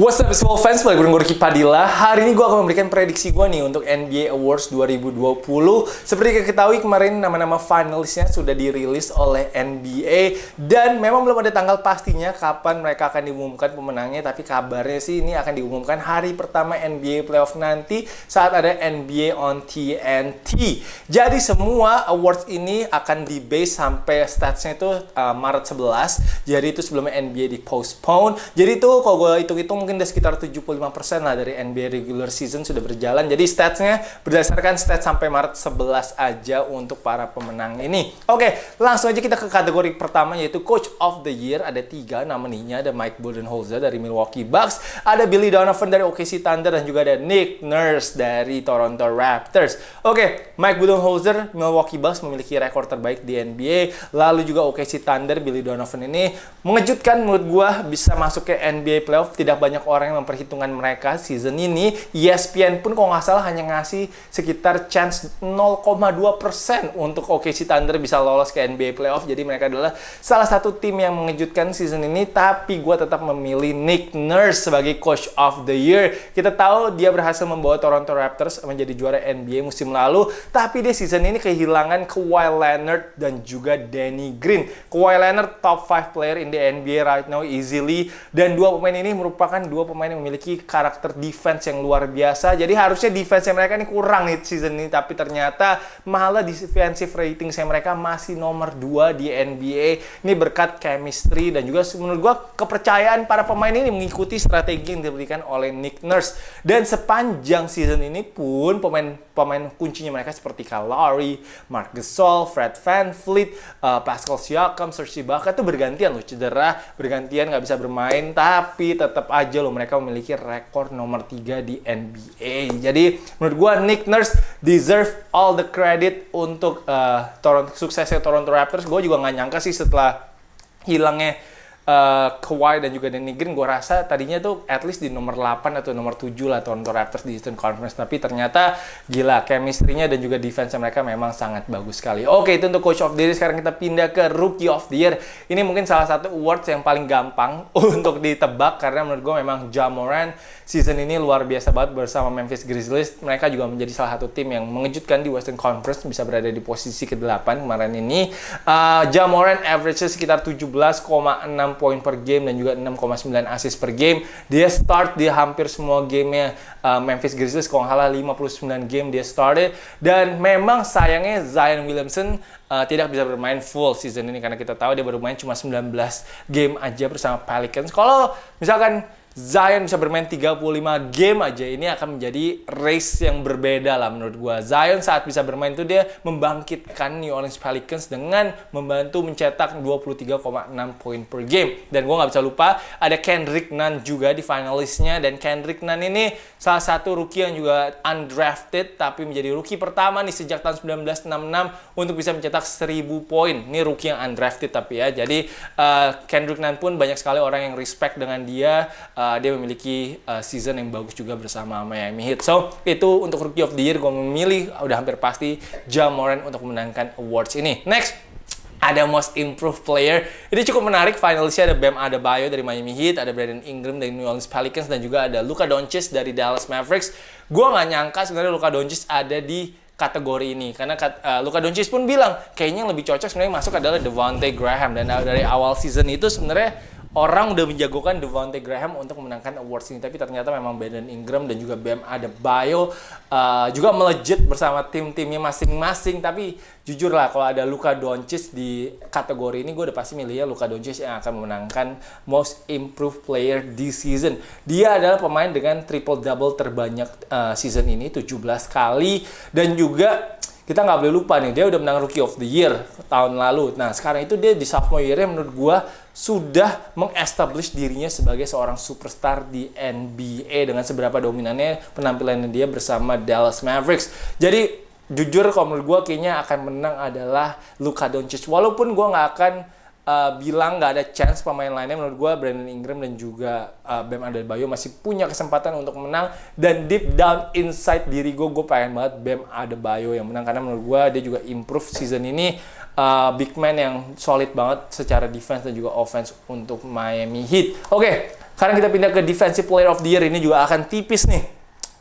What's up semua fans, balik gue Riki Padilla Hari ini gue akan memberikan prediksi gue nih untuk NBA Awards 2020 Seperti kita ketahui kemarin nama-nama finalisnya sudah dirilis oleh NBA Dan memang belum ada tanggal pastinya kapan mereka akan diumumkan pemenangnya Tapi kabarnya sih ini akan diumumkan hari pertama NBA Playoff nanti Saat ada NBA on TNT Jadi semua awards ini akan di-base sampai statsnya itu uh, Maret 11 Jadi itu sebelumnya NBA di-postpone Jadi itu kalau gue hitung-hitung mungkin udah sekitar 75% lah dari NBA regular season sudah berjalan. Jadi statsnya berdasarkan stats sampai Maret 11 aja untuk para pemenang ini. Oke, langsung aja kita ke kategori pertama yaitu Coach of the Year. Ada tiga namanya, ada Mike Budenholzer dari Milwaukee Bucks, ada Billy Donovan dari OKC Thunder, dan juga ada Nick Nurse dari Toronto Raptors. Oke, Mike Budenholzer, Milwaukee Bucks memiliki rekor terbaik di NBA. Lalu juga OKC Thunder, Billy Donovan ini mengejutkan menurut gue bisa masuk ke NBA playoff tidak banyak banyak orang yang memperhitungkan mereka season ini. ESPN pun kalau nggak salah hanya ngasih sekitar chance 0,2% untuk OKC Thunder bisa lolos ke NBA playoff. Jadi mereka adalah salah satu tim yang mengejutkan season ini. Tapi gue tetap memilih Nick Nurse sebagai Coach of the Year. Kita tahu dia berhasil membawa Toronto Raptors menjadi juara NBA musim lalu. Tapi dia season ini kehilangan Kawhi Leonard dan juga Danny Green. Kawhi Leonard top 5 player in the NBA right now easily. Dan dua pemain ini merupakan kan dua pemain yang memiliki karakter defense yang luar biasa. Jadi harusnya defense mereka ini kurang nih season ini, tapi ternyata malah defensive rating saya mereka masih nomor 2 di NBA. Ini berkat chemistry dan juga menurut gue kepercayaan para pemain ini mengikuti strategi yang diberikan oleh Nick Nurse. Dan sepanjang season ini pun pemain pemain kuncinya mereka seperti Kyle Lowry, Mark Gasol, Fred Van Fleet, uh, eh, Pascal Siakam, Serge Ibaka itu bergantian loh cedera, bergantian nggak bisa bermain tapi tetap aja aja loh mereka memiliki rekor nomor 3 di NBA. Jadi menurut gua Nick Nurse deserve all the credit untuk uh, Toronto suksesnya Toronto Raptors. Gue juga nggak nyangka sih setelah hilangnya uh, Kawhi dan juga Danny Green gue rasa tadinya tuh at least di nomor 8 atau nomor 7 lah Toronto Raptors di Eastern Conference tapi ternyata gila chemistry-nya dan juga defense mereka memang sangat bagus sekali. Oke, itu untuk coach of the year sekarang kita pindah ke rookie of the year. Ini mungkin salah satu awards yang paling gampang untuk ditebak karena menurut gue memang Jamoran season ini luar biasa banget bersama Memphis Grizzlies. Mereka juga menjadi salah satu tim yang mengejutkan di Western Conference bisa berada di posisi ke-8 kemarin ini. Uh, eh, Jamoran average sekitar 17,6 poin per game dan juga 6,9 assist per game. Dia start di hampir semua gamenya uh, Memphis Grizzlies kalau nggak salah 59 game dia started dan memang sayangnya Zion Williamson uh, tidak bisa bermain full season ini karena kita tahu dia baru main cuma 19 game aja bersama Pelicans. Kalau misalkan Zion bisa bermain 35 game aja ini akan menjadi race yang berbeda lah menurut gua. Zion saat bisa bermain itu dia membangkitkan New Orleans Pelicans dengan membantu mencetak 23,6 poin per game. Dan gua nggak bisa lupa ada Kendrick Nunn juga di finalisnya dan Kendrick Nunn ini salah satu rookie yang juga undrafted tapi menjadi rookie pertama nih sejak tahun 1966 untuk bisa mencetak 1000 poin. Ini rookie yang undrafted tapi ya. Jadi uh, Kendrick Nunn pun banyak sekali orang yang respect dengan dia uh, uh, dia memiliki uh, season yang bagus juga bersama Miami Heat. So, itu untuk Rookie of the Year gue memilih udah hampir pasti Ja Morant untuk memenangkan awards ini. Next, ada Most Improved Player. Ini cukup menarik. Finalisnya ada Bam Adebayo dari Miami Heat, ada Brandon Ingram dari New Orleans Pelicans, dan juga ada Luka Doncic dari Dallas Mavericks. Gue nggak nyangka sebenarnya Luka Doncic ada di kategori ini karena uh, Luka Doncic pun bilang kayaknya yang lebih cocok sebenarnya masuk adalah Devonte Graham dan dari awal season itu sebenarnya orang udah menjagokan Devontae Graham untuk memenangkan awards ini tapi ternyata memang Brandon Ingram dan juga Bam Adebayo uh, juga melejit bersama tim-timnya masing-masing tapi jujur lah kalau ada Luka Doncic di kategori ini gue udah pasti milih ya Luka Doncic yang akan memenangkan Most Improved Player this season dia adalah pemain dengan triple double terbanyak uh, season ini 17 kali dan juga kita nggak boleh lupa nih dia udah menang Rookie of the Year tahun lalu. Nah sekarang itu dia di sophomore year menurut gue sudah mengestablish dirinya sebagai seorang superstar di NBA dengan seberapa dominannya penampilannya dia bersama Dallas Mavericks. Jadi jujur kalau menurut gue kayaknya akan menang adalah Luka Doncic. Walaupun gue nggak akan uh, bilang nggak ada chance pemain lainnya menurut gue Brandon Ingram dan juga uh, Bam Adebayo masih punya kesempatan untuk menang dan deep down inside diri gue gue pengen banget Bam Adebayo yang menang karena menurut gue dia juga improve season ini uh, big man yang solid banget secara defense dan juga offense untuk Miami Heat. Oke, okay, sekarang kita pindah ke defensive player of the year ini juga akan tipis nih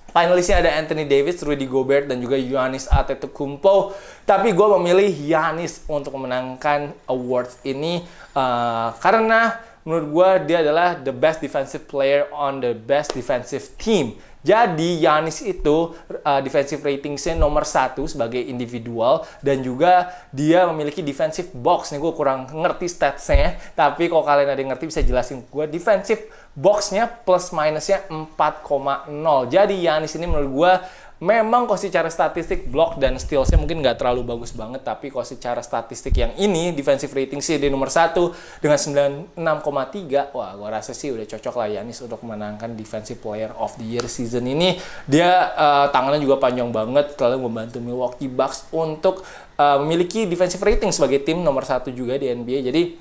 Finalisnya ada Anthony Davis, Rudy Gobert, dan juga Yanis Antetokounmpo. Tapi gue memilih Yanis untuk memenangkan awards ini uh, karena menurut gue dia adalah the best defensive player on the best defensive team. Jadi Yanis itu uh, defensive ratingnya nomor satu sebagai individual dan juga dia memiliki defensive box nih gue kurang ngerti statsnya tapi kalau kalian ada yang ngerti bisa jelasin gue defensive boxnya plus minusnya 4,0. Jadi Yanis ini menurut gue memang kalau secara statistik block dan steals-nya mungkin nggak terlalu bagus banget tapi kalau secara statistik yang ini defensive rating sih di nomor satu dengan 96,3 wah gue rasa sih udah cocok lah Yanis untuk menangkan defensive player of the year season ini dia uh, tangannya juga panjang banget selalu membantu Milwaukee Bucks untuk uh, memiliki defensive rating sebagai tim nomor satu juga di NBA jadi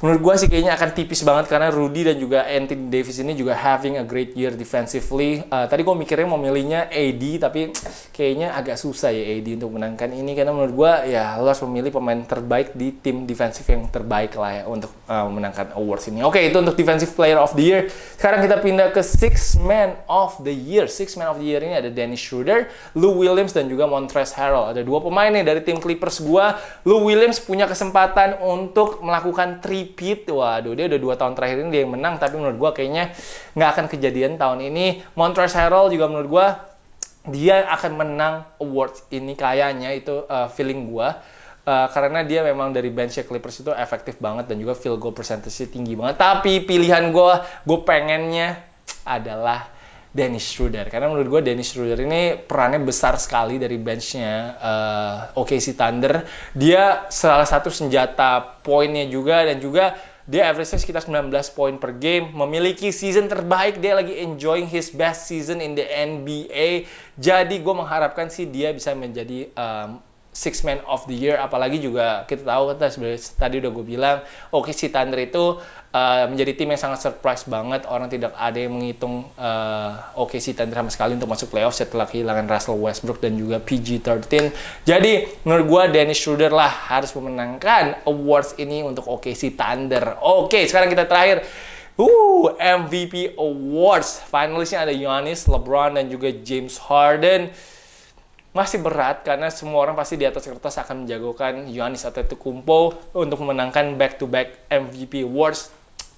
menurut gue sih kayaknya akan tipis banget karena Rudy dan juga Anthony Davis ini juga having a great year defensively. Uh, tadi gue mikirnya mau milihnya AD tapi kayaknya agak susah ya AD untuk menangkan ini karena menurut gue ya lo harus memilih pemain terbaik di tim defensif yang terbaik lah ya untuk uh, menangkan awards ini. Oke okay, itu untuk defensive player of the year. Sekarang kita pindah ke six man of the year. Six man of the year ini ada Dennis Schroeder, Lou Williams dan juga Montrezl Harrell. Ada dua pemain nih dari tim Clippers gue. Lou Williams punya kesempatan untuk melakukan three repeat. Waduh, dia udah dua tahun terakhir ini dia yang menang. Tapi menurut gue kayaknya nggak akan kejadian tahun ini. Montrezl Harrell juga menurut gue dia akan menang awards ini kayaknya itu uh, feeling gue. Uh, karena dia memang dari bench Clippers itu efektif banget dan juga field goal percentage tinggi banget. Tapi pilihan gue, gue pengennya adalah Dennis Schroeder karena menurut gue Dennis Schroeder ini perannya besar sekali dari benchnya uh, eh, OKC Thunder dia salah satu senjata poinnya juga dan juga dia average sekitar 19 poin per game, memiliki season terbaik, dia lagi enjoying his best season in the NBA. Jadi gue mengharapkan sih dia bisa menjadi um, Six Man of the Year apalagi juga kita tahu kan tadi udah gue bilang oke si Thunder itu uh, menjadi tim yang sangat surprise banget orang tidak ada yang menghitung uh, oke si Thunder sama sekali untuk masuk playoff setelah kehilangan Russell Westbrook dan juga PG-13 jadi menurut gue Dennis Schroeder lah harus memenangkan awards ini untuk oke si Thunder oke sekarang kita terakhir Uh, MVP Awards. Finalisnya ada Giannis, LeBron, dan juga James Harden masih berat karena semua orang pasti di atas kertas akan menjagokan Yohanis Antetokounmpo untuk memenangkan back-to-back MVP Awards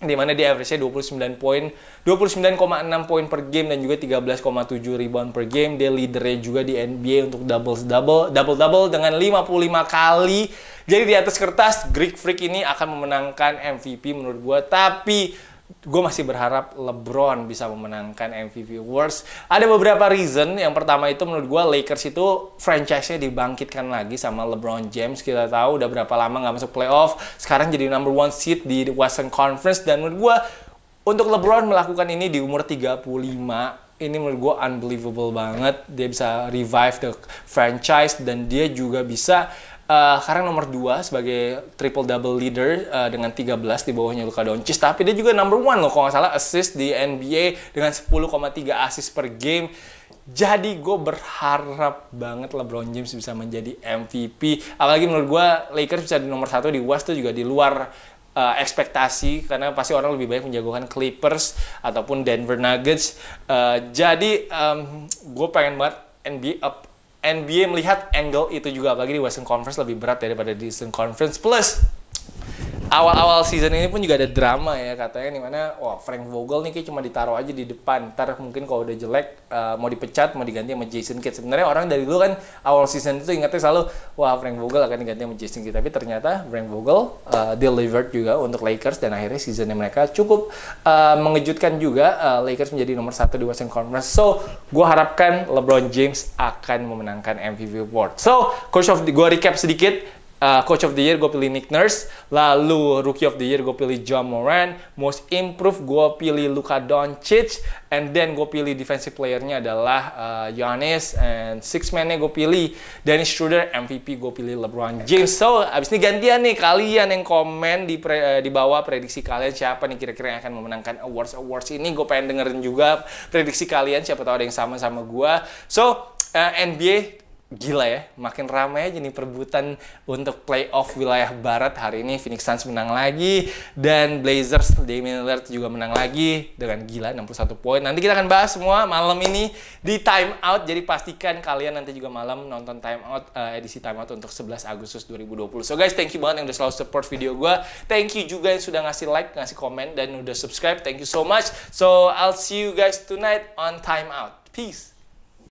di mana dia average-nya 29 poin, 29,6 poin per game dan juga 13,7 rebound per game. Dia leadernya juga di NBA untuk doubles double, double double dengan 55 kali. Jadi di atas kertas Greek Freak ini akan memenangkan MVP menurut gua, tapi gue masih berharap LeBron bisa memenangkan MVP Awards. Ada beberapa reason. Yang pertama itu menurut gue Lakers itu franchise-nya dibangkitkan lagi sama LeBron James. Kita tahu udah berapa lama nggak masuk playoff. Sekarang jadi number one seed di Western Conference. Dan menurut gue untuk LeBron melakukan ini di umur 35 ini menurut gue unbelievable banget. Dia bisa revive the franchise dan dia juga bisa uh, sekarang nomor 2 sebagai triple double leader uh, dengan 13 di bawahnya Luka Doncic tapi dia juga number 1 loh kalau nggak salah assist di NBA dengan 10,3 assist per game jadi gue berharap banget LeBron James bisa menjadi MVP. Apalagi menurut gue Lakers bisa di nomor satu di West tuh juga di luar uh, ekspektasi karena pasti orang lebih banyak menjagokan Clippers ataupun Denver Nuggets. Uh, jadi um, gue pengen banget NBA up NBA melihat angle itu juga bagi di Western Conference lebih berat daripada di Eastern Conference plus awal-awal season ini pun juga ada drama ya katanya nih mana wah Frank Vogel nih kayak cuma ditaruh aja di depan ntar mungkin kalau udah jelek uh, mau dipecat mau diganti sama Jason Kidd sebenarnya orang dari dulu kan awal season itu ingatnya selalu wah Frank Vogel akan diganti sama Jason Kidd tapi ternyata Frank Vogel uh, delivered juga untuk Lakers dan akhirnya seasonnya mereka cukup uh, mengejutkan juga uh, Lakers menjadi nomor satu di Western Conference so gue harapkan LeBron James akan memenangkan MVP award so coach of the, gue recap sedikit uh, Coach of the Year gue pilih Nick Nurse, lalu Rookie of the Year gue pilih John Moran, Most Improved gue pilih Luka Doncic, and then gue pilih defensive playernya adalah uh, Giannis, and six man-nya gue pilih Dennis Schroeder, MVP gue pilih LeBron James. So abis ini gantian nih kalian yang komen di pre, uh, di bawah prediksi kalian siapa nih kira-kira yang akan memenangkan awards awards ini. Gue pengen dengerin juga prediksi kalian siapa tahu ada yang sama sama gue. So uh, NBA gila ya, makin ramai aja nih perebutan untuk playoff wilayah barat hari ini. Phoenix Suns menang lagi dan Blazers Damian Lillard juga menang lagi dengan gila 61 poin. Nanti kita akan bahas semua malam ini di time out. Jadi pastikan kalian nanti juga malam nonton time out uh, edisi time out untuk 11 Agustus 2020. So guys, thank you banget yang udah selalu support video gue. Thank you juga yang sudah ngasih like, ngasih comment dan udah subscribe. Thank you so much. So I'll see you guys tonight on time out. Peace.